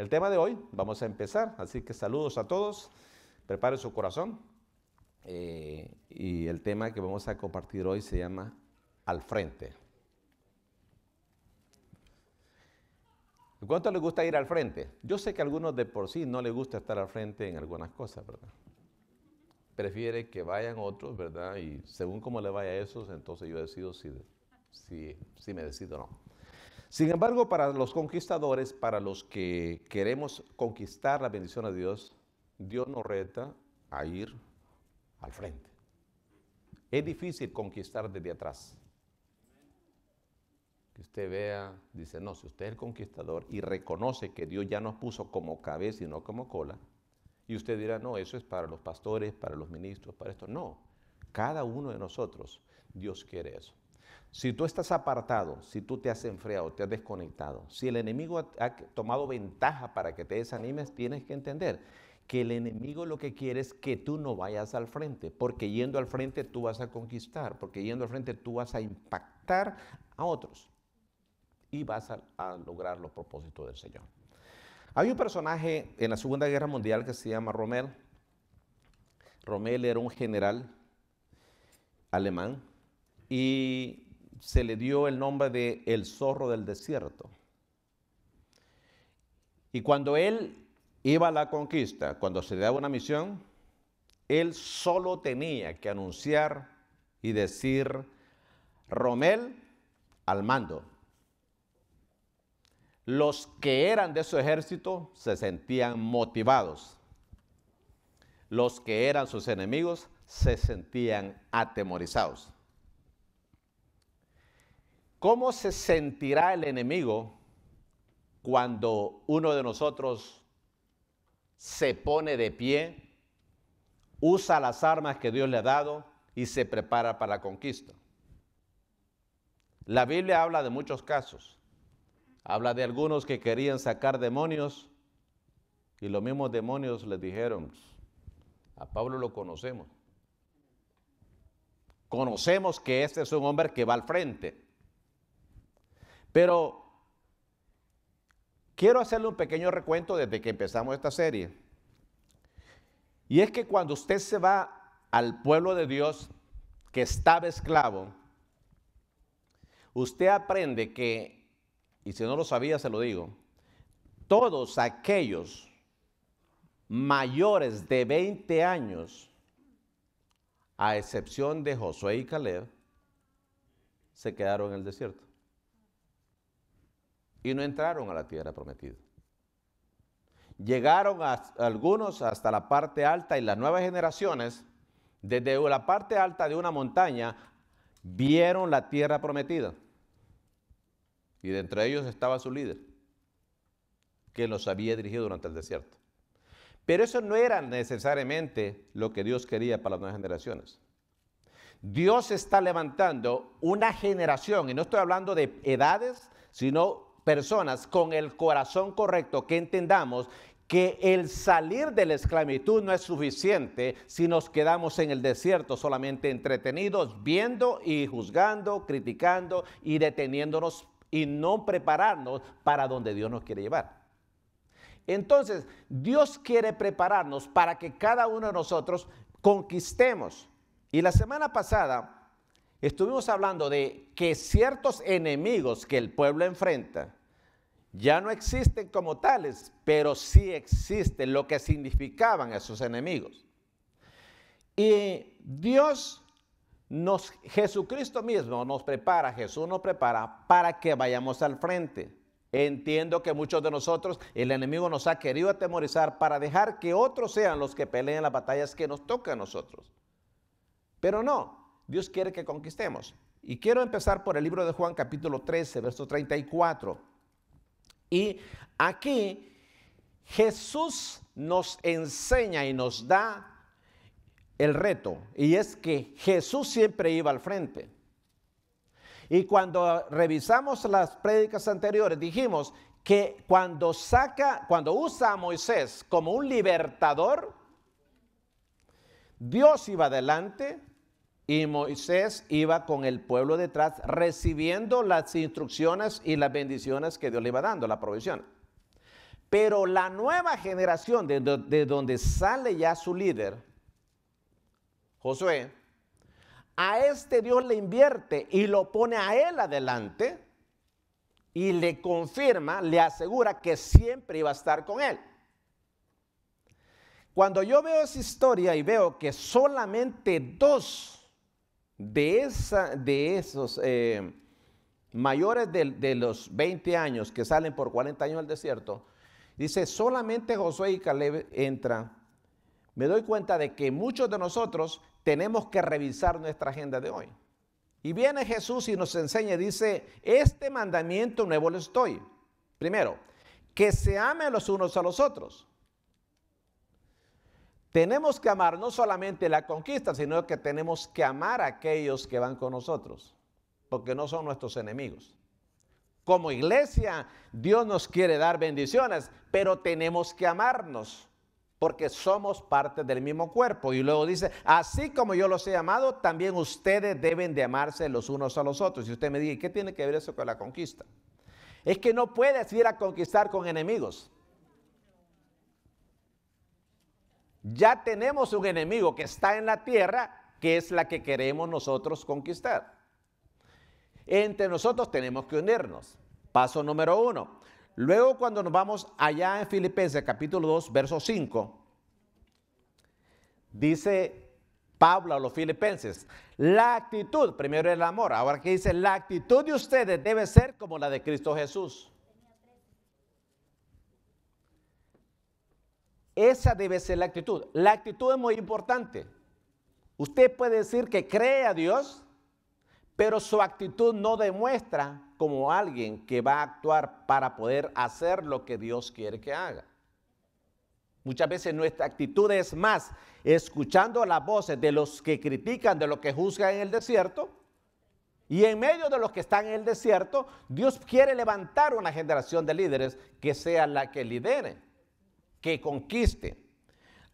El tema de hoy, vamos a empezar, así que saludos a todos, prepare su corazón. Eh, y el tema que vamos a compartir hoy se llama Al frente. ¿Cuánto le gusta ir al frente? Yo sé que a algunos de por sí no les gusta estar al frente en algunas cosas, ¿verdad? Prefiere que vayan otros, ¿verdad? Y según cómo le vaya a esos, entonces yo decido si, si, si me decido o no. Sin embargo, para los conquistadores, para los que queremos conquistar la bendición de Dios, Dios nos reta a ir al frente. Es difícil conquistar desde atrás. Que usted vea, dice, no, si usted es el conquistador y reconoce que Dios ya nos puso como cabeza y no como cola, y usted dirá, no, eso es para los pastores, para los ministros, para esto. No, cada uno de nosotros, Dios quiere eso. Si tú estás apartado, si tú te has enfriado, te has desconectado, si el enemigo ha, tomado ventaja para que te desanimes, tienes que entender que el enemigo lo que quiere es que tú no vayas al frente, porque yendo al frente tú vas a conquistar, porque yendo al frente tú vas a impactar a otros y vas a, a lograr los propósitos del Señor. Hay un personaje en la Segunda Guerra Mundial que se llama Rommel. Rommel era un general alemán y se le dio el nombre de el zorro del desierto. Y cuando él iba a la conquista, cuando se le daba una misión, él solo tenía que anunciar y decir, Romel al mando. Los que eran de su ejército se sentían motivados. Los que eran sus enemigos se sentían atemorizados. ¿Cómo se sentirá el enemigo cuando uno de nosotros se pone de pie, usa las armas que Dios le ha dado y se prepara para la conquista? La Biblia habla de muchos casos. Habla de algunos que querían sacar demonios y los mismos demonios les dijeron, a Pablo lo conocemos. Conocemos que este es un hombre que va al frente. Pero quiero hacerle un pequeño recuento desde que empezamos esta serie. Y es que cuando usted se va al pueblo de Dios que estaba esclavo, usted aprende que, y si no lo sabía se lo digo, todos aquellos mayores de 20 años, a excepción de Josué y Caleb, se quedaron en el desierto y no entraron a la tierra prometida. Llegaron algunos hasta la parte alta y las nuevas generaciones, desde la parte alta de una montaña, vieron la tierra prometida. Y de entre ellos estaba su líder, que los había dirigido durante el desierto. Pero eso no era necesariamente lo que Dios quería para las nuevas generaciones. Dios está levantando una generación, y no estoy hablando de edades, sino personas con el corazón correcto, que entendamos que el salir de la esclavitud no es suficiente si nos quedamos en el desierto solamente entretenidos, viendo y juzgando, criticando y deteniéndonos y no prepararnos para donde Dios nos quiere llevar. Entonces, Dios quiere prepararnos para que cada uno de nosotros conquistemos. Y la semana pasada estuvimos hablando de que ciertos enemigos que el pueblo enfrenta, ya no existen como tales, pero sí existen lo que significaban esos enemigos. Y Dios nos, Jesucristo mismo nos prepara, Jesús nos prepara para que vayamos al frente. Entiendo que muchos de nosotros, el enemigo nos ha querido atemorizar para dejar que otros sean los que peleen las batallas que nos toca a nosotros. Pero no, Dios quiere que conquistemos. Y quiero empezar por el libro de Juan capítulo 13, verso 34. Y aquí Jesús nos enseña y nos da el reto, y es que Jesús siempre iba al frente. Y cuando revisamos las prédicas anteriores, dijimos que cuando saca, cuando usa a Moisés como un libertador, Dios iba adelante y Moisés iba con el pueblo detrás recibiendo las instrucciones y las bendiciones que Dios le iba dando, la provisión. Pero la nueva generación de, de donde sale ya su líder, Josué, a este Dios le invierte y lo pone a él adelante y le confirma, le asegura que siempre iba a estar con él. Cuando yo veo esa historia y veo que solamente dos de, esa, de esos eh, mayores de, los 20 años que salen por 40 años al desierto, dice, solamente Josué y Caleb entran. Me doy cuenta de que muchos de nosotros tenemos que revisar nuestra agenda de hoy. Y viene Jesús y nos enseña, dice, este mandamiento nuevo le estoy. Primero, que se amen los unos a los otros. Tenemos que amar no solamente la conquista, sino que tenemos que amar a aquellos que van con nosotros, porque no son nuestros enemigos. Como iglesia, Dios nos quiere dar bendiciones, pero tenemos que amarnos, porque somos parte del mismo cuerpo. Y luego dice, así como yo los he amado, también ustedes deben de amarse los unos a los otros. Y usted me dice, ¿qué tiene que ver eso con la conquista? Es que no puedes ir a conquistar con enemigos. ya tenemos un enemigo que está en la tierra, que es la que queremos nosotros conquistar. Entre nosotros tenemos que unirnos. Paso número uno. Luego cuando nos vamos allá en Filipenses capítulo 2, verso 5, dice Pablo a los filipenses, la actitud, primero el amor, ahora que dice, la actitud de ustedes debe ser como la de Cristo Jesús. Esa debe ser la actitud. La actitud es muy importante. Usted puede decir que cree a Dios, pero su actitud no demuestra como alguien que va a actuar para poder hacer lo que Dios quiere que haga. Muchas veces nuestra actitud es más escuchando las voces de los que critican, de los que juzgan en el desierto. Y en medio de los que están en el desierto, Dios quiere levantar una generación de líderes que sea la que lidere que conquiste.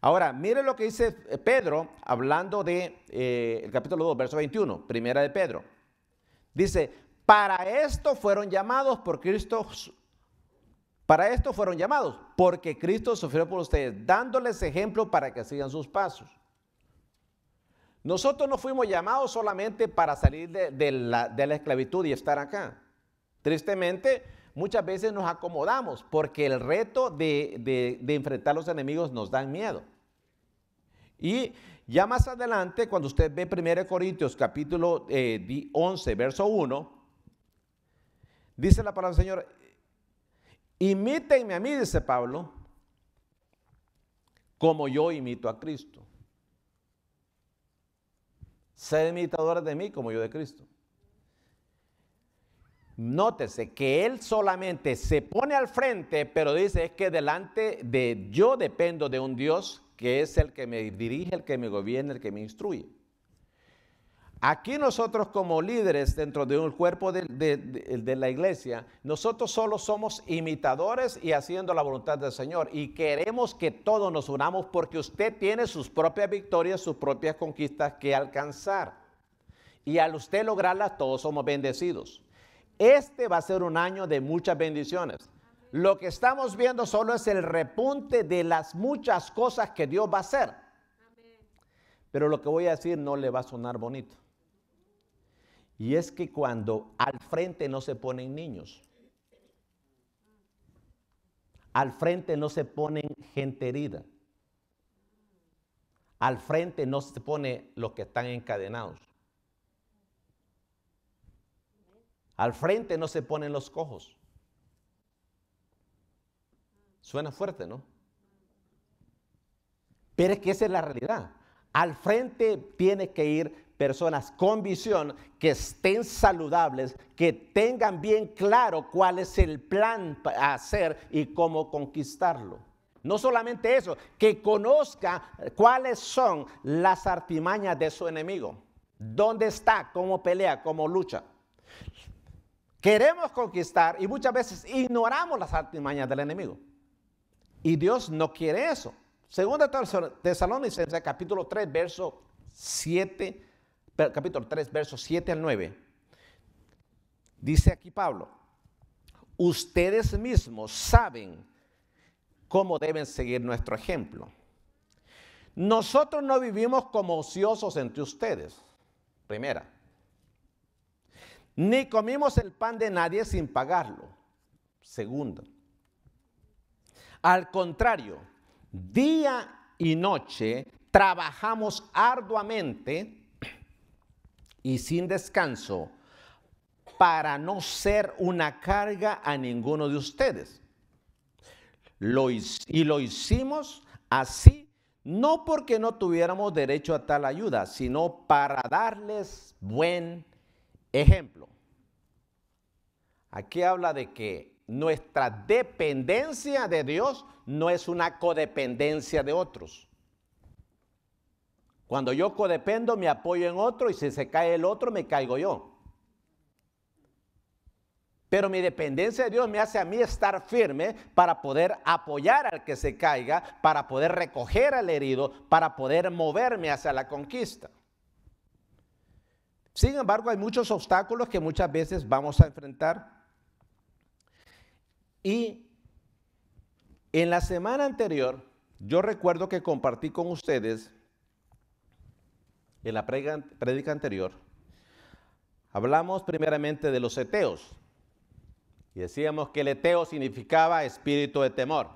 Ahora, mire lo que dice eh, Pedro hablando de eh, el capítulo 2, verso 21, primera de Pedro. Dice, para esto fueron llamados por Cristo, para esto fueron llamados, porque Cristo sufrió por ustedes, dándoles ejemplo para que sigan sus pasos. Nosotros no fuimos llamados solamente para salir de, la, de la esclavitud y estar acá. Tristemente, muchas veces nos acomodamos porque el reto de, enfrentar a los enemigos nos da miedo. Y ya más adelante, cuando usted ve 1 Corintios capítulo 11, eh, verso 1, dice la palabra del Señor, imítenme a mí, dice Pablo, como yo imito a Cristo. Sé imitadores de mí como yo de Cristo. Nótese que él solamente se pone al frente, pero dice es que delante de yo dependo de un Dios que es el que me dirige, el que me gobierna, el que me instruye. Aquí nosotros como líderes dentro de un cuerpo de, de, la iglesia, nosotros solo somos imitadores y haciendo la voluntad del Señor. Y queremos que todos nos unamos porque usted tiene sus propias victorias, sus propias conquistas que alcanzar. Y al usted lograrlas, todos somos bendecidos. Este va a ser un año de muchas bendiciones. Lo que estamos viendo solo es el repunte de las muchas cosas que Dios va a hacer. Pero lo que voy a decir no le va a sonar bonito. Y es que cuando al frente no se ponen niños, al frente no se ponen gente herida, al frente no se pone los que están encadenados, Al frente no se ponen los cojos. Suena fuerte, ¿no? Pero es que esa es la realidad. Al frente tiene que ir personas con visión, que estén saludables, que tengan bien claro cuál es el plan a hacer y cómo conquistarlo. No solamente eso, que conozca cuáles son las artimañas de su enemigo, dónde está, cómo pelea, cómo lucha. Queremos conquistar y muchas veces ignoramos las artimañas del enemigo. Y Dios no quiere eso. Segunda Tesalonicenses, capítulo 3, verso 7, capítulo 3, verso 7 al 9. Dice aquí Pablo, ustedes mismos saben cómo deben seguir nuestro ejemplo. Nosotros no vivimos como ociosos entre ustedes. Primera. Ni comimos el pan de nadie sin pagarlo. Segundo. Al contrario, día y noche trabajamos arduamente y sin descanso para no ser una carga a ninguno de ustedes. y lo hicimos así, no porque no tuviéramos derecho a tal ayuda, sino para darles buen Ejemplo, aquí habla de que nuestra dependencia de Dios no es una codependencia de otros. Cuando yo codependo, me apoyo en otro y si se cae el otro, me caigo yo. Pero mi dependencia de Dios me hace a mí estar firme para poder apoyar al que se caiga, para poder recoger al herido, para poder moverme hacia la conquista. Sin embargo, hay muchos obstáculos que muchas veces vamos a enfrentar. Y en la semana anterior, yo recuerdo que compartí con ustedes, en la prédica anterior, hablamos primeramente de los eteos. Y decíamos que el eteo significaba espíritu de temor.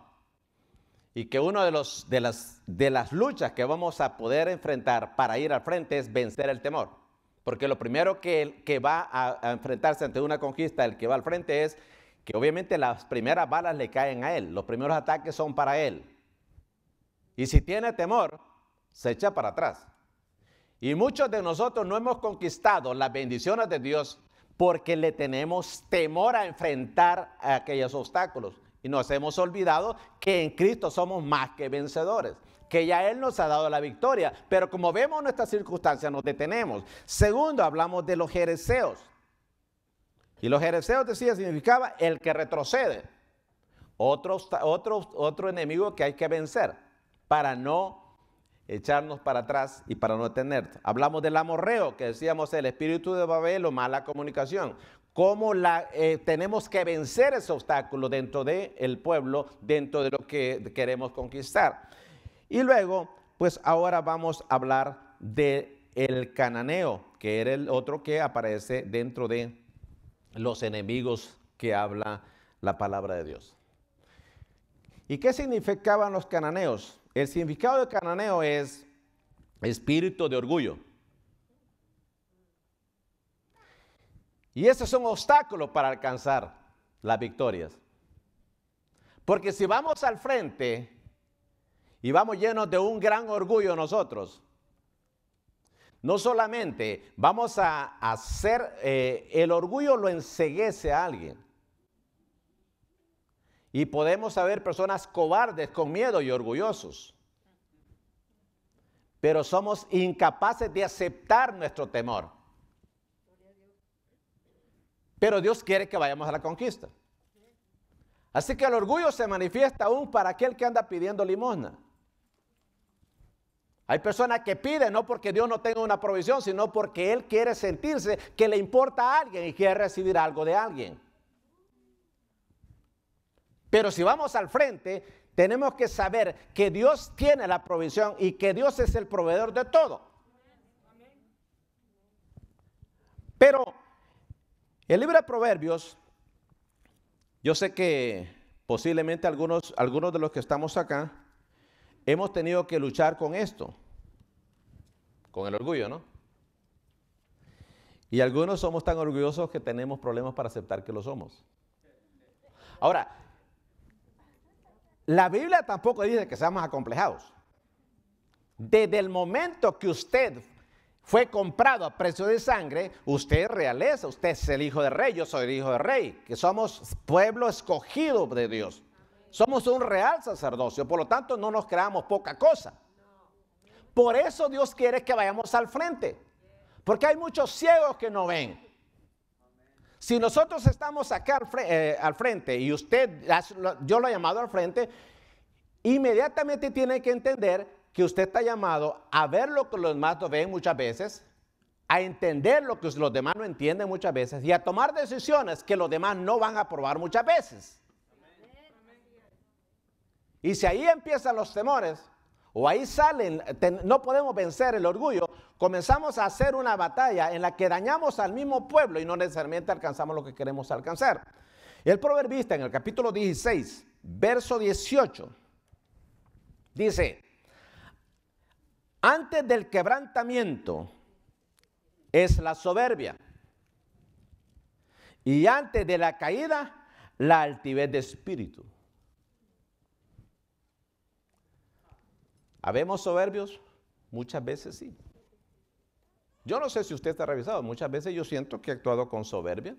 Y que una de, los, de, las, de las luchas que vamos a poder enfrentar para ir al frente es vencer el temor. Porque lo primero que, va a, enfrentarse ante una conquista, el que va al frente es que obviamente las primeras balas le caen a él, los primeros ataques son para él. Y si tiene temor, se echa para atrás. Y muchos de nosotros no hemos conquistado las bendiciones de Dios porque le tenemos temor a enfrentar aquellos obstáculos. Y nos hemos olvidado que en Cristo somos más que vencedores que ya Él nos ha dado la victoria, pero como vemos nuestras circunstancias nos detenemos. Segundo, hablamos de los jereseos. Y los jereceos, decía significaba el que retrocede. Otro, otro enemigo que hay que vencer para no echarnos para atrás y para no tener. Hablamos del amorreo, que decíamos el espíritu de Babel o mala comunicación. Cómo la, eh, tenemos que vencer ese obstáculo dentro del el pueblo, dentro de lo que queremos conquistar. Y luego, pues ahora vamos a hablar del cananeo, que era el otro que aparece dentro de los enemigos que habla la palabra de Dios. ¿Y qué significaban los cananeos? El significado de cananeo es espíritu de orgullo. Y es son obstáculos para alcanzar las victorias. Porque si vamos al frente y vamos llenos de un gran orgullo nosotros. No solamente vamos a hacer, eh, el orgullo lo enseguece a alguien. Y podemos haber personas cobardes, con miedo y orgullosos. Pero somos incapaces de aceptar nuestro temor. Pero Dios quiere que vayamos a la conquista. Así que el orgullo se manifiesta aún para aquel que anda pidiendo limosna. Hay personas que piden no porque Dios no tenga una provisión, sino porque Él quiere sentirse que le importa a alguien y quiere recibir algo de alguien. Pero si vamos al frente, tenemos que saber que Dios tiene la provisión y que Dios es el proveedor de todo. Pero el libro de Proverbios, yo sé que posiblemente algunos, algunos de los que estamos acá hemos tenido que luchar con esto, con el orgullo, ¿no? Y algunos somos tan orgullosos que tenemos problemas para aceptar que lo somos. Ahora, la Biblia tampoco dice que seamos acomplejados. Desde el momento que usted fue comprado a precio de sangre, usted es realeza, usted es el hijo de rey, yo soy el hijo de rey, que somos pueblo escogido de Dios. Somos un real sacerdocio, por lo tanto no nos creamos poca cosa. Por eso Dios quiere que vayamos al frente, porque hay muchos ciegos que no ven. Si nosotros estamos acá al, eh, frente y usted, yo lo he llamado al frente, inmediatamente tiene que entender que usted está llamado a ver lo que los demás no ven muchas veces, a entender lo que los demás no entienden muchas veces y a tomar decisiones que los demás no van a aprobar muchas veces. Y si ahí empiezan los temores, o ahí salen, no podemos vencer el orgullo, comenzamos a hacer una batalla en la que dañamos al mismo pueblo y no necesariamente alcanzamos lo que queremos alcanzar. El proverbista en el capítulo 16, verso 18, dice, antes del quebrantamiento es la soberbia y antes de la caída la altivez de espíritu. ¿Habemos soberbios? Muchas veces sí. Yo no sé si usted está revisado, muchas veces yo siento que he actuado con soberbia.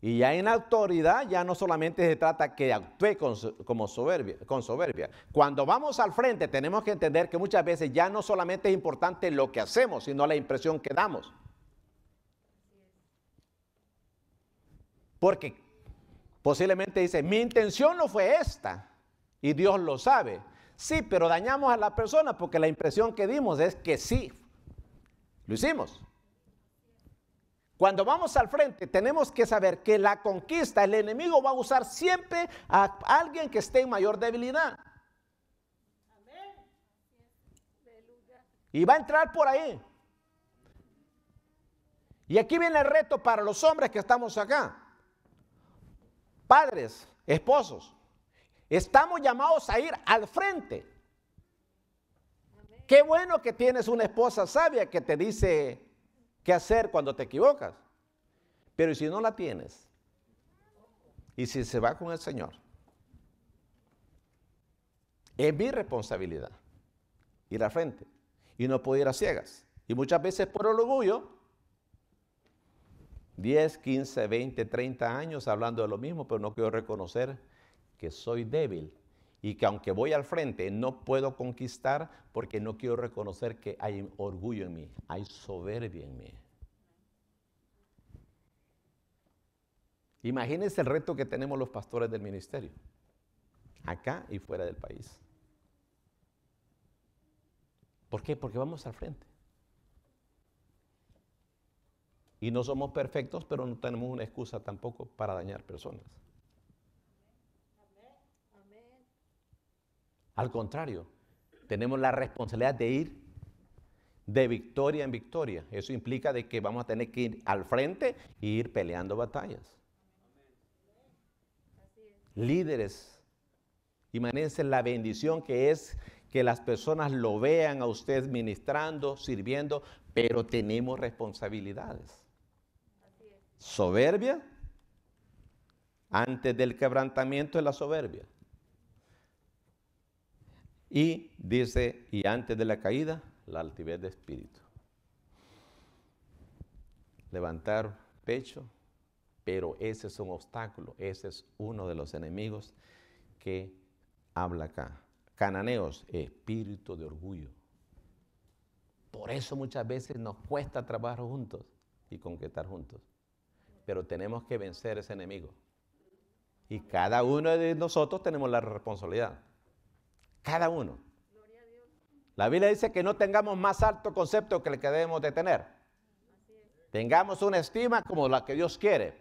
Y ya en autoridad ya no solamente se trata que actúe con, como soberbia, con soberbia. Cuando vamos al frente tenemos que entender que muchas veces ya no solamente es importante lo que hacemos, sino la impresión que damos. Porque posiblemente dice, mi intención no fue esta, y Dios lo sabe. Sí, pero dañamos a la persona porque la impresión que dimos es que sí. Lo hicimos. Cuando vamos al frente, tenemos que saber que la conquista, el enemigo va a usar siempre a alguien que esté en mayor debilidad. Y va a entrar por ahí. Y aquí viene el reto para los hombres que estamos acá. Padres, esposos, Estamos llamados a ir al frente. Qué bueno que tienes una esposa sabia que te dice qué hacer cuando te equivocas. Pero si no la tienes? ¿Y si se va con el Señor? Es mi responsabilidad ir al frente y no puedo ir a ciegas. Y muchas veces por el orgullo, 10, 15, 20, 30 años hablando de lo mismo, pero no quiero reconocer que soy débil y que aunque voy al frente no puedo conquistar porque no quiero reconocer que hay orgullo en mí, hay soberbia en mí. Imagínense el reto que tenemos los pastores del ministerio, acá y fuera del país. ¿Por qué? Porque vamos al frente. Y no somos perfectos, pero no tenemos una excusa tampoco para dañar personas. Al contrario, tenemos la responsabilidad de ir de victoria en victoria. Eso implica de que vamos a tener que ir al frente e ir peleando batallas. Líderes, imagínense la bendición que es que las personas lo vean a usted ministrando, sirviendo, pero tenemos responsabilidades. Soberbia, antes del quebrantamiento de la soberbia. Y dice, y antes de la caída, la altivez de espíritu. Levantar pecho, pero ese es un obstáculo, ese es uno de los enemigos que habla acá. Cananeos, espíritu de orgullo. Por eso muchas veces nos cuesta trabajar juntos y conquistar juntos. Pero tenemos que vencer ese enemigo. Y cada uno de nosotros tenemos la responsabilidad. Cada uno. La Biblia dice que no tengamos más alto concepto que el que debemos de tener. Tengamos una estima como la que Dios quiere.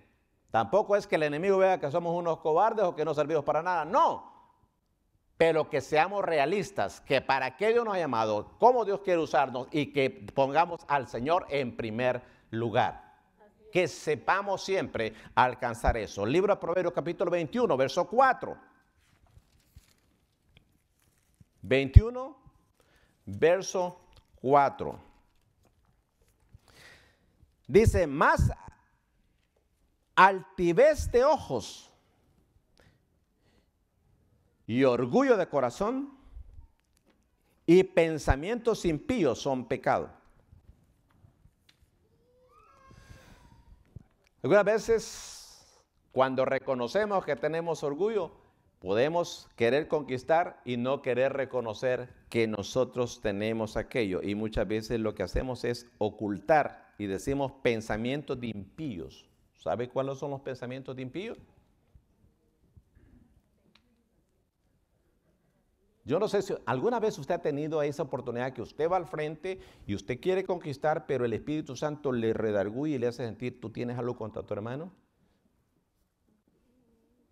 Tampoco es que el enemigo vea que somos unos cobardes o que no servimos para nada. No. Pero que seamos realistas, que para qué Dios nos ha llamado, cómo Dios quiere usarnos y que pongamos al Señor en primer lugar. Que sepamos siempre alcanzar eso. Libro de Proverbios capítulo 21, verso 4. 21, verso 4. Dice, más altivez de ojos y orgullo de corazón y pensamientos impíos son pecado. Algunas veces, cuando reconocemos que tenemos orgullo, Podemos querer conquistar y no querer reconocer que nosotros tenemos aquello. Y muchas veces lo que hacemos es ocultar y decimos pensamientos de impíos. ¿Sabe cuáles son los pensamientos de impíos? Yo no sé si alguna vez usted ha tenido esa oportunidad que usted va al frente y usted quiere conquistar, pero el Espíritu Santo le redarguye y le hace sentir, tú tienes algo contra tu hermano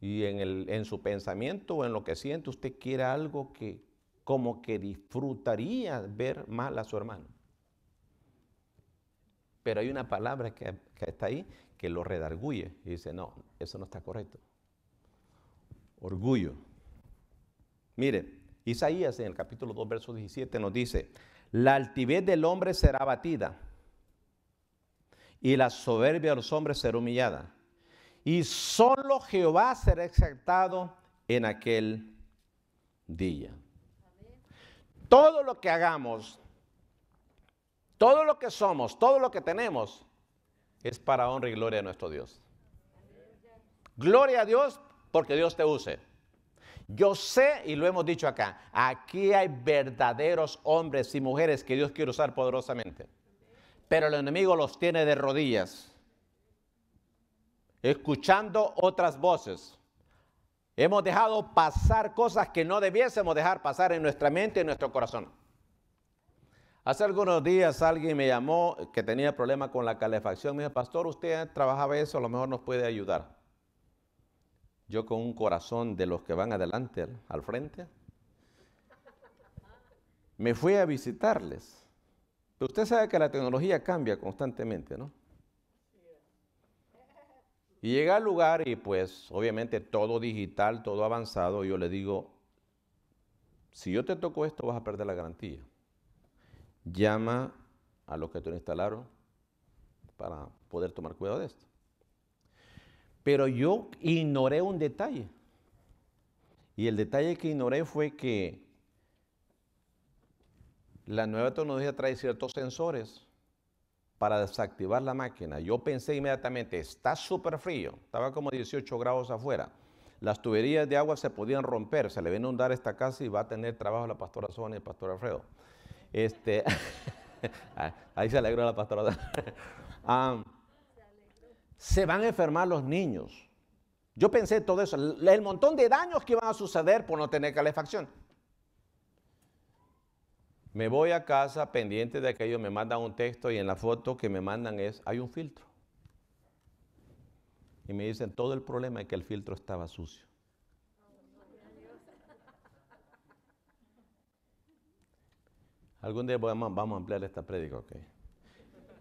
y en, el, en su pensamiento o en lo que siente usted quiere algo que como que disfrutaría ver mal a su hermano. Pero hay una palabra que, que está ahí que lo redarguye y dice, no, eso no está correcto. Orgullo. Mire, Isaías en el capítulo 2, verso 17 nos dice, la altivez del hombre será abatida y la soberbia de los hombres será humillada y solo Jehová será exaltado en aquel día. Todo lo que hagamos, todo lo que somos, todo lo que tenemos, es para honra y gloria a nuestro Dios. Gloria a Dios porque Dios te use. Yo sé, y lo hemos dicho acá, aquí hay verdaderos hombres y mujeres que Dios quiere usar poderosamente. Pero el enemigo los tiene de rodillas escuchando otras voces. Hemos dejado pasar cosas que no debiésemos dejar pasar en nuestra mente y en nuestro corazón. Hace algunos días alguien me llamó que tenía problemas con la calefacción. Me dijo, pastor, usted trabajaba eso, a lo mejor nos puede ayudar. Yo con un corazón de los que van adelante, al frente, me fui a visitarles. Pero usted sabe que la tecnología cambia constantemente, ¿no? Y llega al lugar y pues obviamente todo digital, todo avanzado, yo le digo, si yo te toco esto vas a perder la garantía. Llama a los que te lo instalaron para poder tomar cuidado de esto. Pero yo ignoré un detalle. Y el detalle que ignoré fue que la nueva tecnología trae ciertos sensores para desactivar la máquina. Yo pensé inmediatamente, está súper frío, estaba como 18 grados afuera. Las tuberías de agua se podían romper, se le va a inundar esta casa y va a tener trabajo la pastora Sonia y el pastor Alfredo. Este, ah, ahí se alegró la pastora. se van a enfermar los niños. Yo pensé todo eso, el montón de daños que van a suceder por no tener calefacción. Me voy a casa pendiente de que ellos me mandan un texto y en la foto que me mandan es, hay un filtro. Y me dicen, todo el problema es que el filtro estaba sucio. Algún día vamos, a ampliar esta prédica, ok.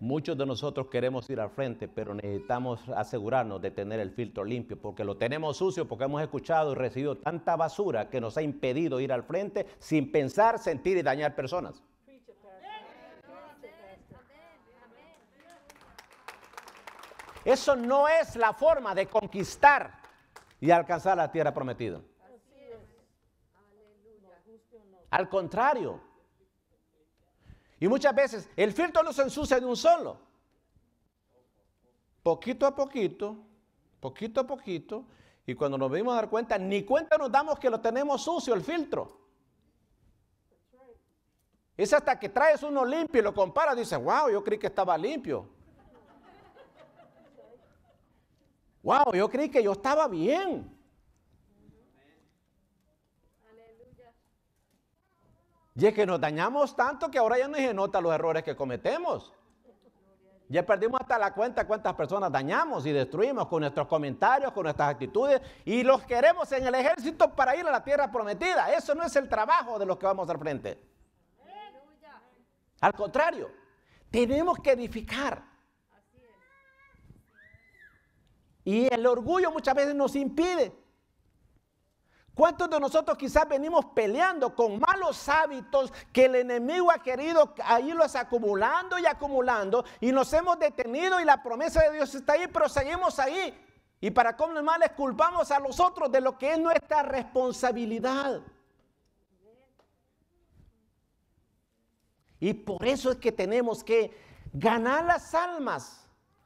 Muchos de nosotros queremos ir al frente, pero necesitamos asegurarnos de tener el filtro limpio, porque lo tenemos sucio, porque hemos escuchado y recibido tanta basura que nos ha impedido ir al frente sin pensar, sentir y dañar personas. Eso no es la forma de conquistar y alcanzar la tierra prometida. Al contrario, y muchas veces el filtro no se ensucia de un solo. Poquito a poquito, poquito a poquito, y cuando nos venimos a dar cuenta, ni cuenta nos damos que lo tenemos sucio el filtro. Es hasta que traes uno limpio y lo comparas, dices, wow, yo creí que estaba limpio. Wow, yo creí que yo estaba bien. Y es que nos dañamos tanto que ahora ya no se nota los errores que cometemos. Ya perdimos hasta la cuenta cuántas personas dañamos y destruimos con nuestros comentarios, con nuestras actitudes. Y los queremos en el ejército para ir a la tierra prometida. Eso no es el trabajo de los que vamos al frente. Al contrario, tenemos que edificar. Y el orgullo muchas veces nos impide ¿Cuántos de nosotros quizás venimos peleando con malos hábitos que el enemigo ha querido los acumulando y acumulando y nos hemos detenido y la promesa de Dios está ahí, pero seguimos ahí? Y para comer mal culpamos a los otros de lo que es nuestra responsabilidad. Y por eso es que tenemos que ganar las almas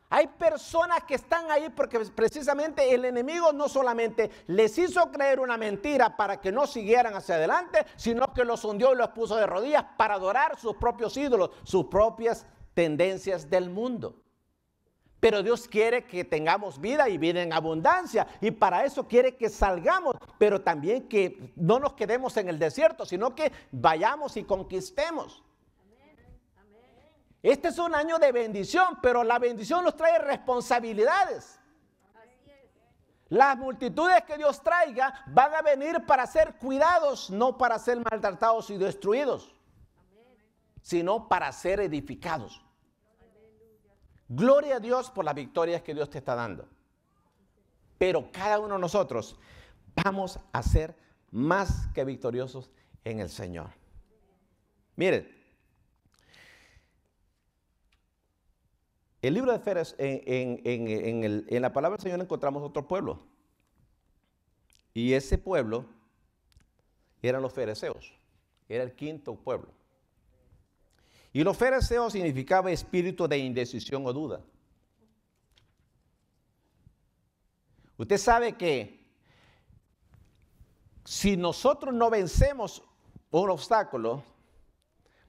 hay personas que están ahí porque precisamente el enemigo no solamente les hizo creer una mentira para que no siguieran hacia adelante, sino que los hundió y los puso de rodillas para adorar sus propios ídolos, sus propias tendencias del mundo. Pero Dios quiere que tengamos vida y vida en abundancia. Y para eso quiere que salgamos, pero también que no nos quedemos en el desierto, sino que vayamos y conquistemos. Este es un año de bendición, pero la bendición nos trae responsabilidades. Las multitudes que Dios traiga van a venir para ser cuidados, no para ser maltratados y destruidos, sino para ser edificados. Gloria a Dios por las victorias que Dios te está dando. Pero cada uno de nosotros vamos a ser más que victoriosos en el Señor. Miren, El libro de en, en la palabra del Señor encontramos otro pueblo. Y ese pueblo eran los fereceos. Era el quinto pueblo. Y los fereceos significaba espíritu de indecisión o duda. Usted sabe que si nosotros no vencemos un obstáculo,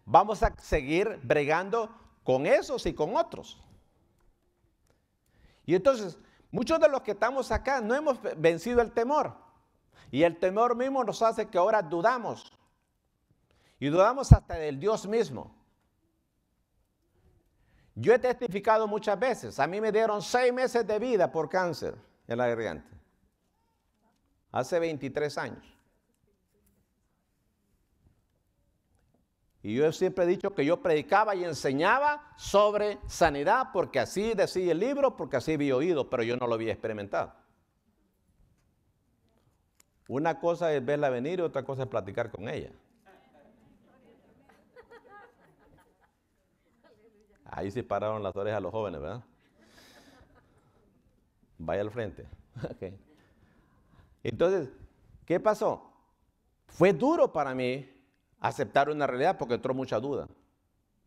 vamos a seguir bregando con esos y con otros. Y entonces, muchos de los que estamos acá no hemos vencido el temor. Y el temor mismo nos hace que ahora dudamos. Y dudamos hasta del Dios mismo. Yo he testificado muchas veces. A mí me dieron seis meses de vida por cáncer el agriante, Hace 23 años. Y yo siempre he dicho que yo predicaba y enseñaba sobre sanidad, porque así decía el libro, porque así había oído, pero yo no lo había experimentado. Una cosa es verla venir y otra cosa es platicar con ella. Ahí se pararon las orejas a los jóvenes, ¿verdad? Vaya al frente. Entonces, ¿qué pasó? Fue duro para mí aceptar una realidad porque entró mucha duda.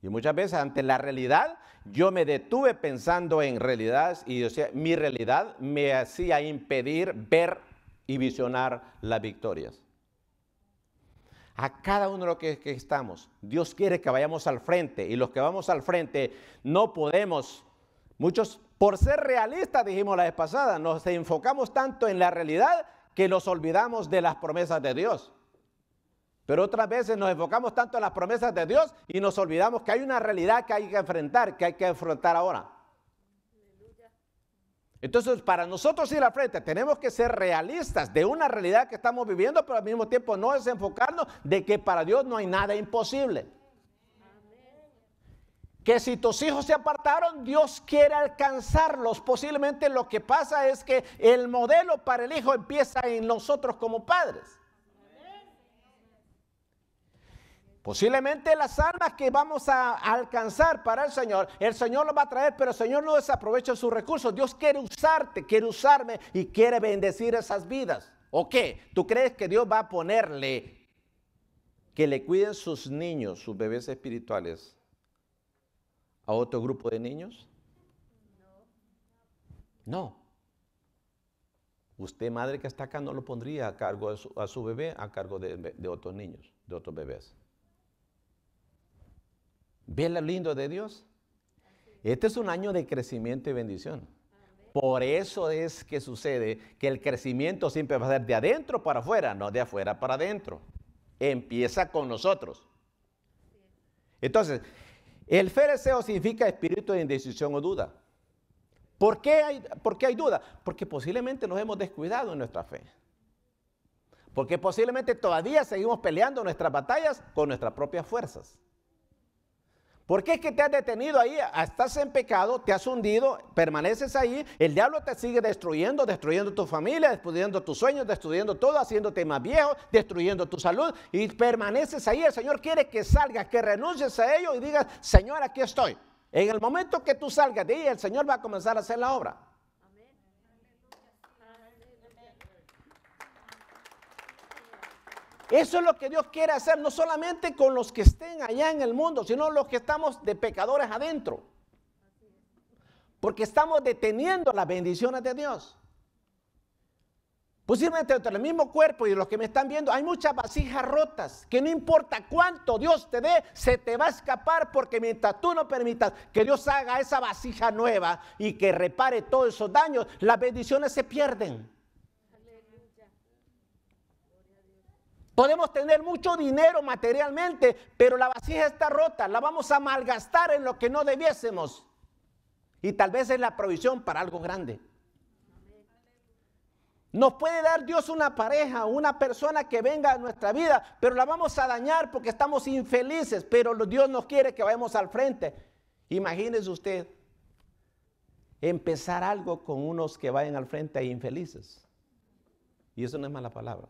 Y muchas veces ante la realidad yo me detuve pensando en realidades y o mi realidad me hacía impedir ver y visionar las victorias. A cada uno de los que, que estamos, Dios quiere que vayamos al frente y los que vamos al frente no podemos, muchos por ser realistas dijimos la vez pasada, nos enfocamos tanto en la realidad que nos olvidamos de las promesas de Dios. Pero otras veces nos enfocamos tanto en las promesas de Dios y nos olvidamos que hay una realidad que hay que enfrentar, que hay que enfrentar ahora. Entonces, para nosotros ir al frente, tenemos que ser realistas de una realidad que estamos viviendo, pero al mismo tiempo no desenfocarnos de que para Dios no hay nada imposible. Que si tus hijos se apartaron, Dios quiere alcanzarlos. Posiblemente lo que pasa es que el modelo para el hijo empieza en nosotros como padres. Posiblemente las armas que vamos a alcanzar para el Señor, el Señor lo va a traer, pero el Señor no desaprovecha sus recursos. Dios quiere usarte, quiere usarme y quiere bendecir esas vidas. ¿O qué? ¿Tú crees que Dios va a ponerle que le cuiden sus niños, sus bebés espirituales, a otro grupo de niños? No. Usted, madre que está acá, no lo pondría a cargo de su, a su bebé, a cargo de, de otros niños, de otros bebés. ¿Ve lo lindo de Dios? Este es un año de crecimiento y bendición. Por eso es que sucede que el crecimiento siempre va a ser de adentro para afuera, no de afuera para adentro. Empieza con nosotros. Entonces, el deseo significa espíritu de indecisión o duda. ¿Por hay, ¿Por qué hay duda? Porque posiblemente nos hemos descuidado en nuestra fe. Porque posiblemente todavía seguimos peleando nuestras batallas con nuestras propias fuerzas. ¿Por qué es que te has detenido ahí? Ah, estás en pecado, te has hundido, permaneces ahí, el diablo te sigue destruyendo, destruyendo tu familia, destruyendo tus sueños, destruyendo todo, haciéndote más viejo, destruyendo tu salud y permaneces ahí. El Señor quiere que salgas, que renuncies a ello y digas, Señor, aquí estoy. En el momento que tú salgas de ahí, el Señor va a comenzar a hacer la obra. Eso es lo que Dios quiere hacer, no solamente con los que estén allá en el mundo, sino los que estamos de pecadores adentro. Porque estamos deteniendo las bendiciones de Dios. Posiblemente pues entre el mismo cuerpo y los que me están viendo, hay muchas vasijas rotas que no importa cuánto Dios te dé, se te va a escapar porque mientras tú no permitas que Dios haga esa vasija nueva y que repare todos esos daños, las bendiciones se pierden. Podemos tener mucho dinero materialmente, pero la vasija está rota, la vamos a malgastar en lo que no debiésemos. Y tal vez es la provisión para algo grande. Nos puede dar Dios una pareja, una persona que venga a nuestra vida, pero la vamos a dañar porque estamos infelices, pero Dios nos quiere que vayamos al frente. Imagínese usted empezar algo con unos que vayan al frente e infelices. Y eso no es mala palabra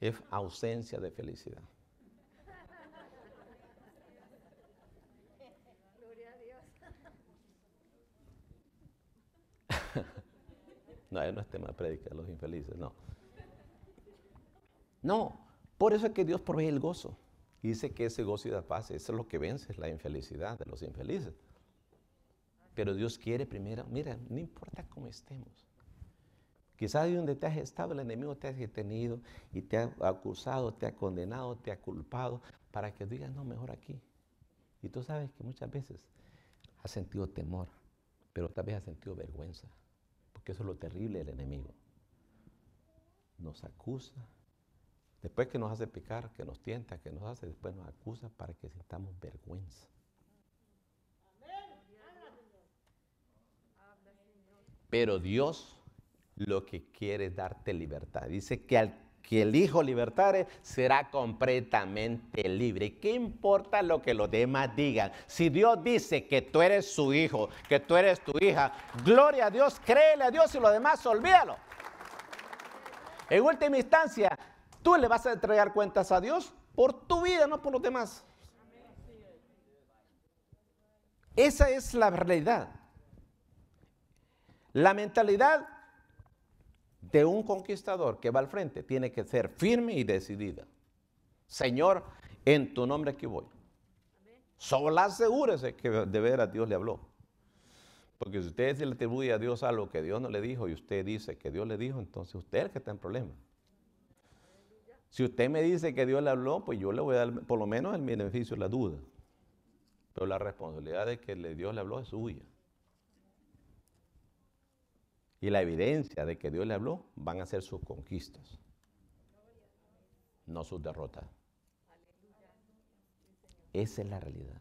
es ausencia de felicidad. Gloria a no, no es tema de predicar los infelices, no. No, por eso es que Dios provee el gozo. dice que ese gozo y la paz, eso es lo que vence, la infelicidad de los infelices. Pero Dios quiere primero, mira, no importa cómo estemos, Quizás de donde te has estado, el enemigo te ha detenido y te ha acusado, te ha condenado, te ha culpado, para que digas, no, mejor aquí. Y tú sabes que muchas veces has sentido temor, pero tal vez has sentido vergüenza, porque eso es lo terrible del enemigo. Nos acusa, después que nos hace pecar, que nos tienta, que nos hace, después nos acusa para que sintamos vergüenza. Pero Dios lo que quiere darte libertad. Dice que al que el hijo libertare será completamente libre. ¿Qué importa lo que los demás digan? Si Dios dice que tú eres su hijo, que tú eres tu hija, gloria a Dios, créele a Dios y lo demás olvídalo. En última instancia, tú le vas a entregar cuentas a Dios por tu vida, no por los demás. Esa es la realidad. La mentalidad de un conquistador que va al frente tiene que ser firme y decidida. Señor, en tu nombre aquí voy. Solo asegúrese que de veras Dios le habló. Porque si usted se le atribuye a Dios algo que Dios no le dijo y usted dice que Dios le dijo, entonces usted es el que está en problema. Si usted me dice que Dios le habló, pues yo le voy a dar por lo menos el beneficio de la duda. Pero la responsabilidad de que Dios le habló es suya y la evidencia de que Dios le habló van a ser sus conquistas, no sus derrotas. Esa es la realidad.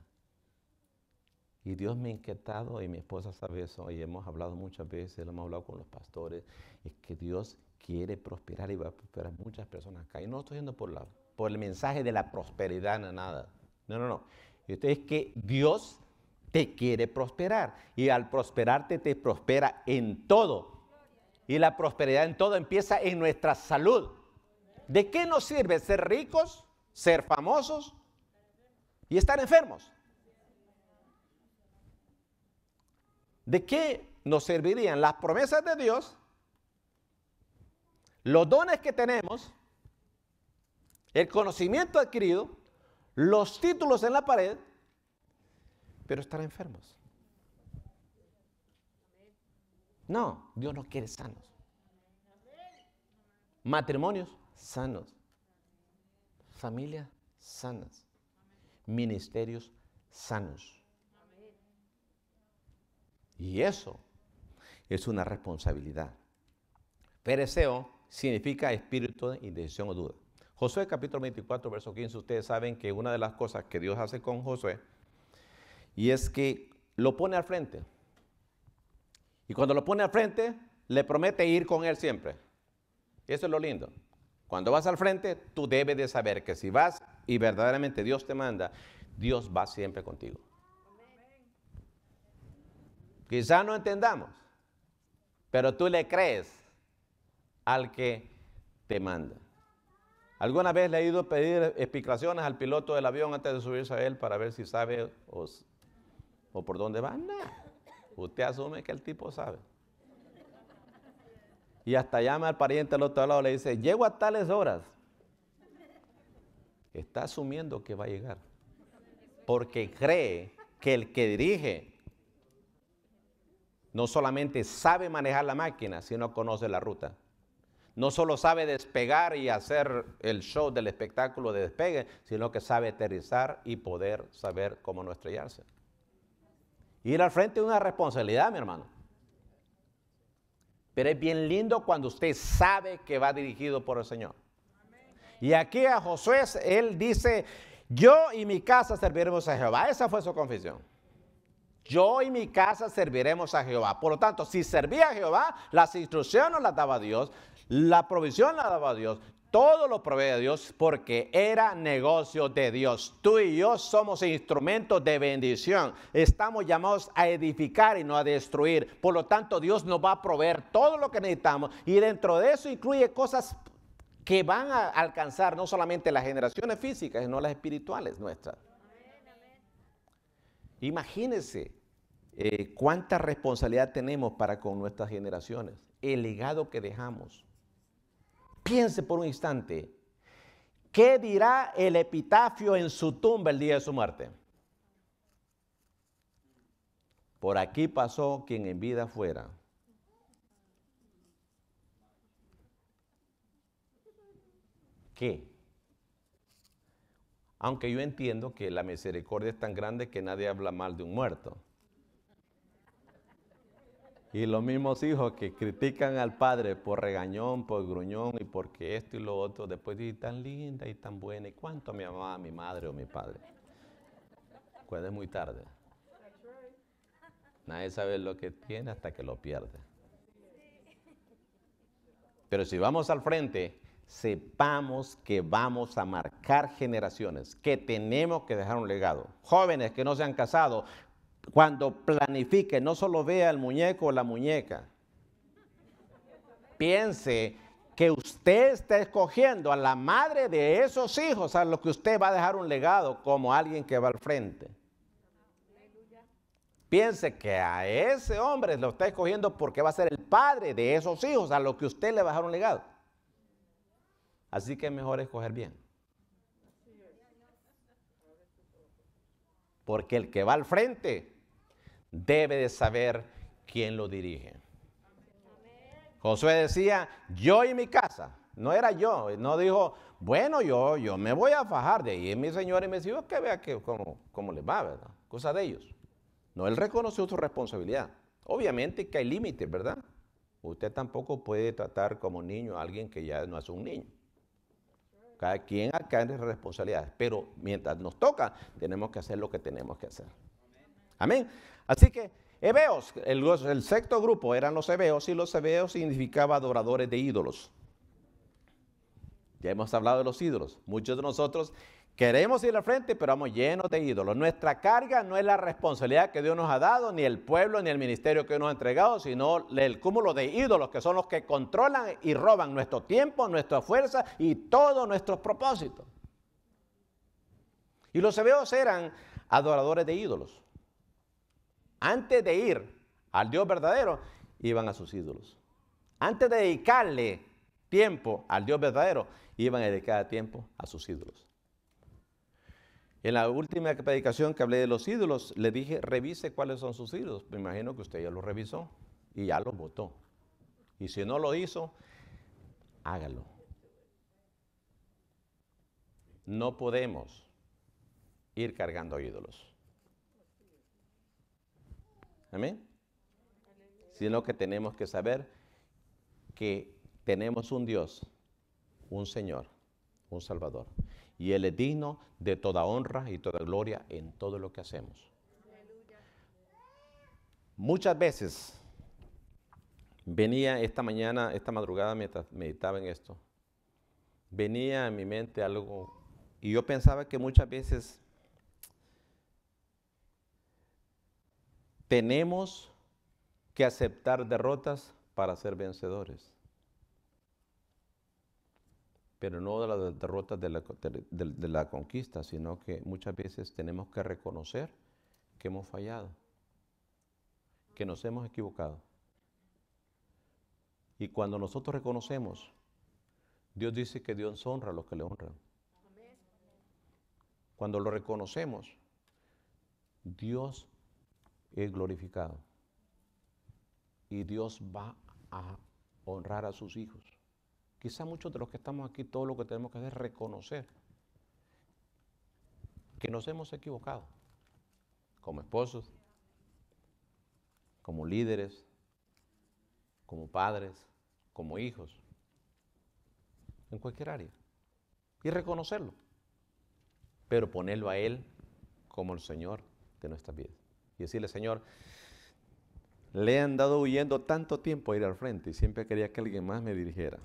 Y Dios me ha inquietado, y mi esposa sabe eso, y hemos hablado muchas veces, hemos hablado con los pastores, es que Dios quiere prosperar y va a prosperar muchas personas acá. Y no estoy yendo por, el mensaje de la prosperidad, nada. No, no, no. Y usted es que Dios te quiere prosperar. Y al prosperarte te prospera en todo. Y la prosperidad en todo empieza en nuestra salud. ¿De qué nos sirve ser ricos, ser famosos y estar enfermos? ¿De qué nos servirían las promesas de Dios, los dones que tenemos, el conocimiento adquirido, los títulos en la pared pero estar enfermos. No, Dios no quiere sanos. Matrimonios sanos. Familias sanas. Ministerios sanos. Y eso es una responsabilidad. Pereceo significa espíritu de indecisión o duda. Josué capítulo 24, verso 15, ustedes saben que una de las cosas que Dios hace con Josué y es que lo pone al frente. Y cuando lo pone al frente, le promete ir con él siempre. Eso es lo lindo. Cuando vas al frente, tú debes de saber que si vas y verdaderamente Dios te manda, Dios va siempre contigo. Quizás no entendamos, pero tú le crees al que te manda. ¿Alguna vez le he ido a pedir explicaciones al piloto del avión antes de subirse a él para ver si sabe o o por dónde va, Usted asume que el tipo sabe. Y hasta llama al pariente al otro lado, le dice, llego a tales horas. Está asumiendo que va a llegar. Porque cree que el que dirige no solamente sabe manejar la máquina, sino conoce la ruta. No solo sabe despegar y hacer el show del espectáculo de despegue, sino que sabe aterrizar y poder saber cómo no estrellarse. Ir al frente es una responsabilidad, mi hermano. Pero es bien lindo cuando usted sabe que va dirigido por el Señor. Y aquí a Josué, él dice, yo y mi casa serviremos a Jehová. Esa fue su confesión. Yo y mi casa serviremos a Jehová. Por lo tanto, si servía a Jehová, las instrucciones las daba Dios, la provisión la daba Dios todo lo provee Dios porque era negocio de Dios. Tú y yo somos instrumentos de bendición. Estamos llamados a edificar y no a destruir. Por lo tanto, Dios nos va a proveer todo lo que necesitamos y dentro de eso incluye cosas que van a alcanzar no solamente las generaciones físicas, sino las espirituales nuestras. Imagínense eh, cuánta responsabilidad tenemos para con nuestras generaciones, el legado que dejamos. Piense por un instante, ¿qué dirá el epitafio en su tumba el día de su muerte? Por aquí pasó quien en vida fuera. ¿Qué? Aunque yo entiendo que la misericordia es tan grande que nadie habla mal de un muerto. Y los mismos hijos que critican al padre por regañón, por gruñón y porque esto y lo otro, después dicen tan linda y tan buena. ¿Y cuánto me amaba mi madre o mi padre? Pues es muy tarde. Nadie sabe lo que tiene hasta que lo pierde. Pero si vamos al frente, sepamos que vamos a marcar generaciones, que tenemos que dejar un legado. Jóvenes que no se han casado, cuando planifique, no solo vea el muñeco o la muñeca. Piense que usted está escogiendo a la madre de esos hijos a los que usted va a dejar un legado como alguien que va al frente. Piense que a ese hombre lo está escogiendo porque va a ser el padre de esos hijos a los que usted le va a dejar un legado. Así que es mejor escoger bien. Porque el que va al frente debe de saber quién lo dirige. Josué decía, yo y mi casa. No era yo, no dijo, bueno, yo, yo me voy a fajar de ahí. Mi señor y me dijo, que vea que, cómo, cómo les va, ¿verdad? Cosa de ellos. No, él reconoció su responsabilidad. Obviamente que hay límites, ¿verdad? Usted tampoco puede tratar como niño a alguien que ya no es un niño. Cada quien tiene responsabilidades, pero mientras nos toca, tenemos que hacer lo que tenemos que hacer. Amén. Así que hebeos, el, sexto grupo eran los hebeos y los hebeos significaba adoradores de ídolos. Ya hemos hablado de los ídolos. Muchos de nosotros queremos ir al frente, pero vamos llenos de ídolos. Nuestra carga no es la responsabilidad que Dios nos ha dado, ni el pueblo, ni el ministerio que nos ha entregado, sino el cúmulo de ídolos que son los que controlan y roban nuestro tiempo, nuestra fuerza y todos nuestros propósitos. Y los hebeos eran adoradores de ídolos antes de ir al Dios verdadero, iban a sus ídolos. Antes de dedicarle tiempo al Dios verdadero, iban a dedicar tiempo a sus ídolos. En la última predicación que hablé de los ídolos, le dije, revise cuáles son sus ídolos. Me imagino que usted ya los revisó y ya los votó. Y si no lo hizo, hágalo. No podemos ir cargando ídolos. Sino que tenemos que saber que tenemos un Dios, un Señor, un Salvador. Y Él es digno de toda honra y toda gloria en todo lo que hacemos. Muchas veces venía esta mañana, esta madrugada, mientras meditaba en esto, venía a mi mente algo, y yo pensaba que muchas veces tenemos que aceptar derrotas para ser vencedores. Pero no de las derrotas de la, la conquista, sino que muchas veces tenemos que reconocer que hemos fallado, que nos hemos equivocado. Y cuando nosotros reconocemos, Dios dice que Dios honra a los que le honran. Cuando lo reconocemos, Dios es glorificado. Y Dios va a honrar a sus hijos. Quizá muchos de los que estamos aquí, todo lo que tenemos que hacer es reconocer que nos hemos equivocado. Como esposos, como líderes, como padres, como hijos, en cualquier área. Y reconocerlo, pero ponerlo a Él como el Señor de nuestras vidas y decirle, Señor, le he andado huyendo tanto tiempo a ir al frente y siempre quería que alguien más me dirigiera.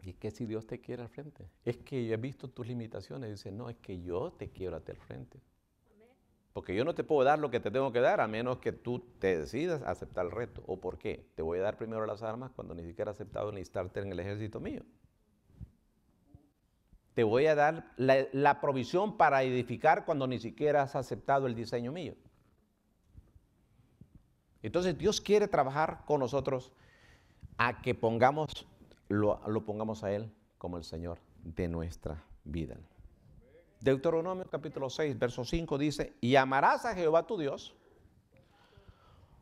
¿Y qué si Dios te quiere al frente? Es que yo he visto tus limitaciones. dice, no, es que yo te quiero al frente. Porque yo no te puedo dar lo que te tengo que dar a menos que tú te decidas aceptar el reto. ¿O por qué? Te voy a dar primero las armas cuando ni siquiera has aceptado estarte en el ejército mío. Te voy a dar la provisión para edificar cuando ni siquiera has aceptado el diseño mío. Entonces Dios quiere trabajar con nosotros a que pongamos, lo, pongamos a Él como el Señor de nuestra vida. Deuteronomio capítulo 6, verso 5 dice, y amarás a Jehová tu Dios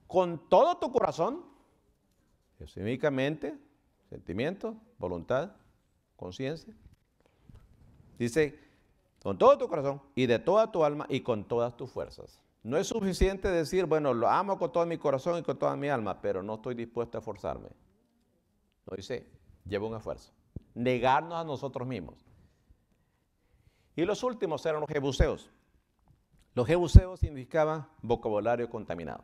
con todo tu corazón, únicamente, sentimiento, voluntad, conciencia. Dice, con todo tu corazón y de toda tu alma y con todas tus fuerzas. No es suficiente decir, bueno, lo amo con todo mi corazón y con toda mi alma, pero no estoy dispuesto a forzarme. Lo dice, llevo un esfuerzo. Negarnos a nosotros mismos. Y los últimos eran los jebuseos. Los jebuseos significaban vocabulario contaminado.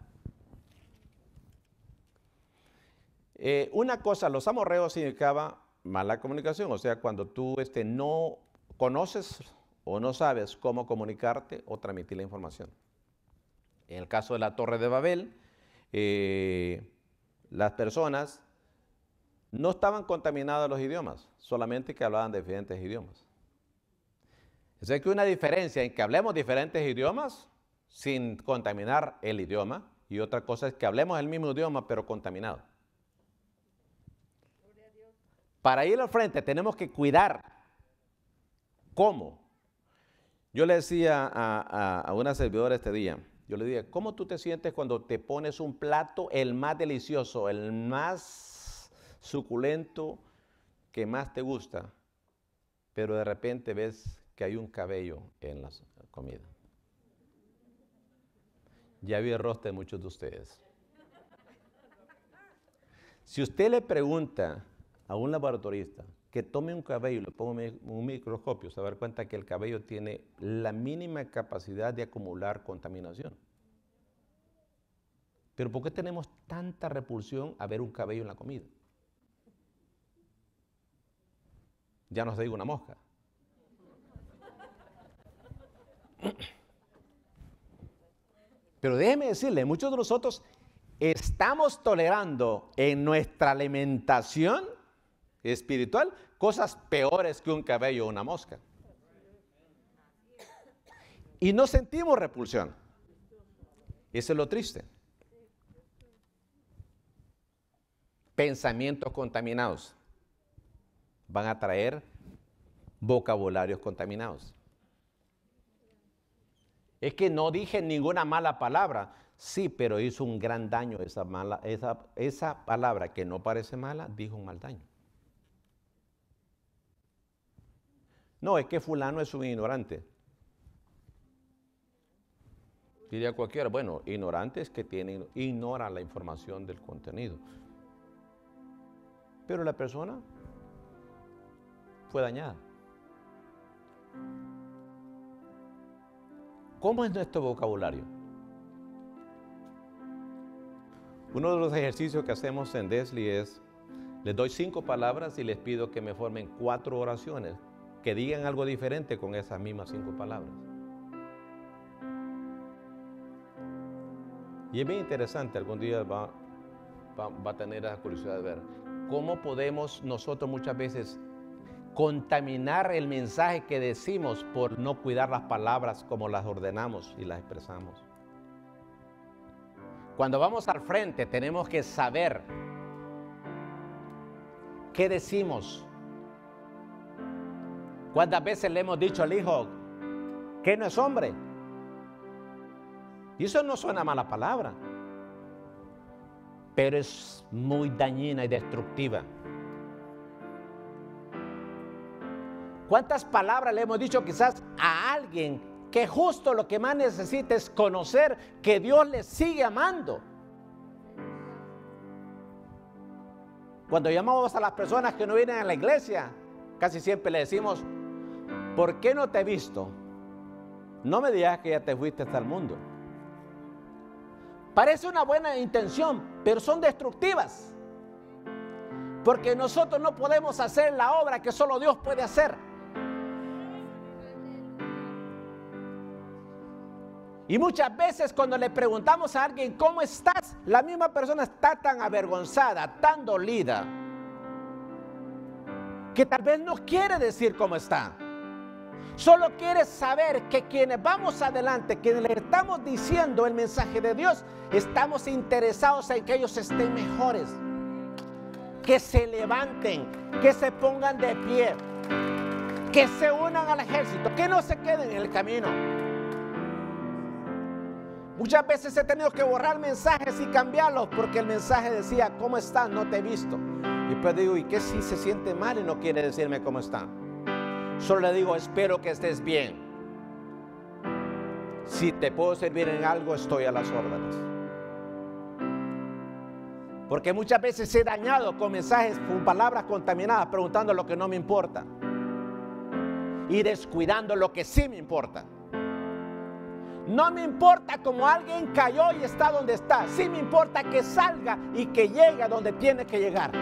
Eh, una cosa, los amorreos significaban mala comunicación, o sea, cuando tú este, no conoces o no sabes cómo comunicarte o transmitir la información. En el caso de la Torre de Babel, eh, las personas no estaban contaminadas los idiomas, solamente que hablaban diferentes idiomas. Es decir, que una diferencia en que hablemos diferentes idiomas sin contaminar el idioma, y otra cosa es que hablemos el mismo idioma pero contaminado. Para ir al frente tenemos que cuidar. ¿Cómo? Yo le decía a una servidora este día, yo le dije, ¿cómo tú te sientes cuando te pones un plato, el más delicioso, el más suculento, que más te gusta, pero de repente ves que hay un cabello en la comida? Ya vi el rostro de muchos de ustedes. Si usted le pregunta a un laboratorista, que tome un cabello y le ponga un microscopio, se va a dar cuenta que el cabello tiene la mínima capacidad de acumular contaminación. Pero ¿por qué tenemos tanta repulsión a ver un cabello en la comida? Ya nos digo una mosca. Pero déjeme decirle, muchos de nosotros estamos tolerando en nuestra alimentación espiritual, cosas peores que un cabello o una mosca. Y no sentimos repulsión. Eso es lo triste. Pensamientos contaminados van a traer vocabularios contaminados. Es que no dije ninguna mala palabra. Sí, pero hizo un gran daño esa, mala, esa, esa palabra que no parece mala, dijo un mal daño. No, es que fulano es un ignorante. Diría cualquiera, bueno, ignorante es que tienen ignora la información del contenido. Pero la persona fue dañada. ¿Cómo es nuestro vocabulario? Uno de los ejercicios que hacemos en Desli es, les doy cinco palabras y les pido que me formen cuatro oraciones que digan algo diferente con esas mismas cinco palabras. Y es muy interesante, algún día va, va, va a tener la curiosidad de ver cómo podemos nosotros muchas veces contaminar el mensaje que decimos por no cuidar las palabras como las ordenamos y las expresamos. Cuando vamos al frente tenemos que saber qué decimos, ¿Cuántas veces le hemos dicho al hijo que no es hombre? Y eso no suena mala palabra, pero es muy dañina y destructiva. ¿Cuántas palabras le hemos dicho quizás a alguien que justo lo que más necesita es conocer que Dios le sigue amando? Cuando llamamos a las personas que no vienen a la iglesia, casi siempre le decimos, ¿por qué no te he visto? No me digas que ya te fuiste hasta el mundo. Parece una buena intención, pero son destructivas. Porque nosotros no podemos hacer la obra que solo Dios puede hacer. Y muchas veces cuando le preguntamos a alguien, ¿cómo estás? La misma persona está tan avergonzada, tan dolida, que tal vez no quiere decir cómo está. Solo quiere saber que quienes vamos adelante, quienes le estamos diciendo el mensaje de Dios, estamos interesados en que ellos estén mejores, que se levanten, que se pongan de pie, que se unan al ejército, que no se queden en el camino. Muchas veces he tenido que borrar mensajes y cambiarlos porque el mensaje decía, ¿cómo están, No te he visto. Y pues digo, ¿y qué si se siente mal y no quiere decirme cómo está? Solo le digo, espero que estés bien. Si te puedo servir en algo, estoy a las órdenes. Porque muchas veces he dañado con mensajes, con palabras contaminadas, preguntando lo que no me importa. Y descuidando lo que sí me importa. No me importa como alguien cayó y está donde está. Sí me importa que salga y que llegue donde tiene que llegar.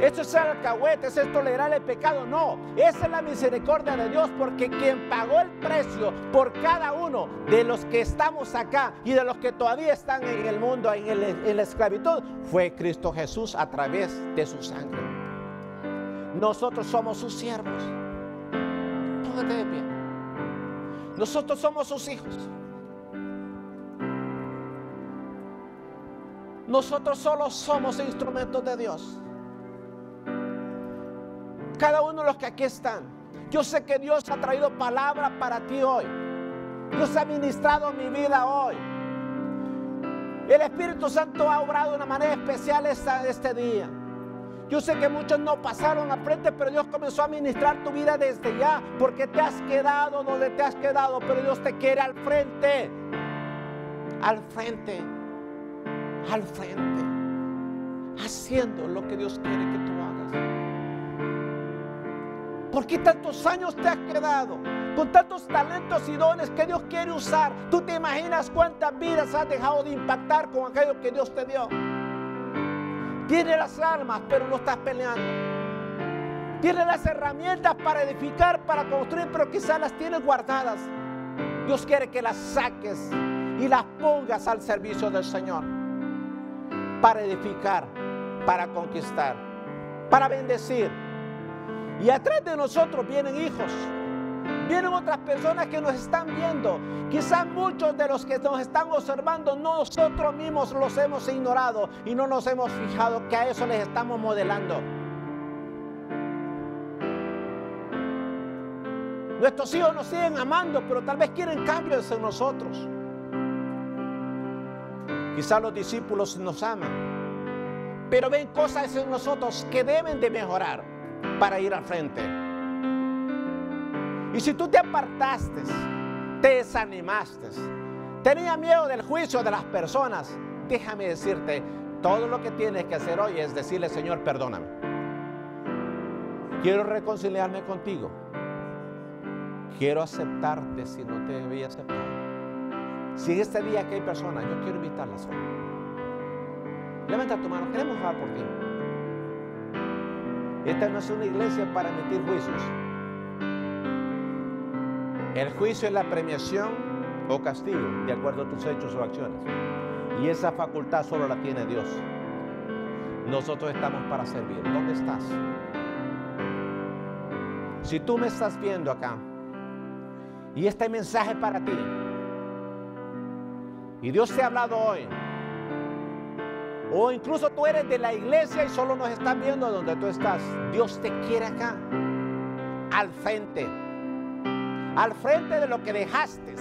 esto es alcahuete, esto es tolerar el pecado. No, esa es la misericordia de Dios porque quien pagó el precio por cada uno de los que estamos acá y de los que todavía están en el mundo, en, en la esclavitud, fue Cristo Jesús a través de su sangre. Nosotros somos sus siervos. Póngate de pie. Nosotros somos sus hijos. Nosotros solo somos instrumentos de Dios. Cada uno de los que aquí están. Yo sé que Dios ha traído palabra para ti hoy. Dios ha ministrado mi vida hoy. El Espíritu Santo ha obrado de una manera especial este día. Yo sé que muchos no pasaron Al frente, pero Dios comenzó a ministrar tu vida desde ya, porque te has quedado donde te has quedado, pero Dios te quiere al frente, al frente, al frente, haciendo lo que Dios quiere que tú hagas. ¿Por qué tantos años te has quedado? Con tantos talentos y dones que Dios quiere usar. ¿Tú te imaginas cuántas vidas has dejado de impactar con aquello que Dios te dio? Tienes las armas, pero no estás peleando. Tienes las herramientas para edificar, para construir, pero quizás las tienes guardadas. Dios quiere que las saques y las pongas al servicio del Señor. Para edificar, para conquistar, para bendecir y atrás de nosotros vienen hijos. Vienen otras personas que nos están viendo. Quizás muchos de los que nos están observando, nosotros mismos los hemos ignorado y no nos hemos fijado que a eso les estamos modelando. Nuestros hijos nos siguen amando, pero tal vez quieren cambios en nosotros. Quizás los discípulos nos aman, pero ven cosas en nosotros que deben de mejorar para ir al frente. Y si tú te apartaste, te desanimaste, tenía miedo del juicio de las personas, déjame decirte, todo lo que tienes que hacer hoy es decirle, Señor, perdóname. Quiero reconciliarme contigo. Quiero aceptarte si no te había aceptar. Si este día que hay personas, yo quiero invitarlas hoy. Levanta tu mano, queremos hablar por ti. Esta no es una iglesia para emitir juicios. El juicio es la premiación o castigo de acuerdo a tus hechos o acciones. Y esa facultad solo la tiene Dios. Nosotros estamos para servir. ¿Dónde estás? Si tú me estás viendo acá y este mensaje es para ti, y Dios te ha hablado hoy, o incluso tú eres de la iglesia y solo nos están viendo donde tú estás. Dios te quiere acá, al frente. Al frente de lo que dejaste.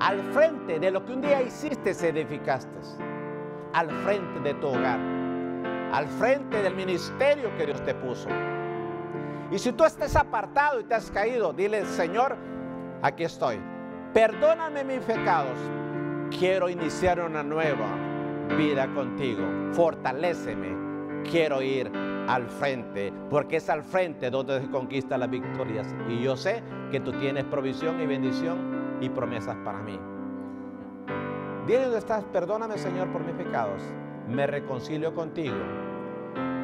Al frente de lo que un día hiciste, edificaste. Al frente de tu hogar. Al frente del ministerio que Dios te puso. Y si tú estás apartado y te has caído, dile, Señor, aquí estoy. Perdóname mis pecados. Quiero iniciar una nueva vida contigo. Fortaléceme. Quiero ir al frente, porque es al frente donde se conquista las victorias. Y yo sé que tú tienes provisión y bendición y promesas para mí. Dile donde estás, perdóname Señor por mis pecados. Me reconcilio contigo.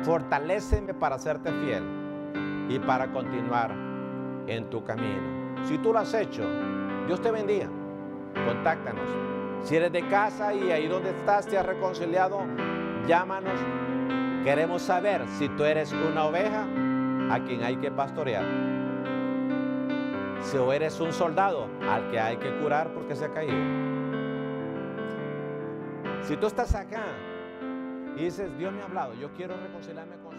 Fortaléceme para hacerte fiel y para continuar en tu camino. Si tú lo has hecho, Dios te bendiga. Contáctanos si eres de casa y ahí donde estás te has reconciliado, llámanos. Queremos saber si tú eres una oveja a quien hay que pastorear. Si eres un soldado al que hay que curar porque se ha caído. Si tú estás acá y dices, Dios me ha hablado, yo quiero reconciliarme con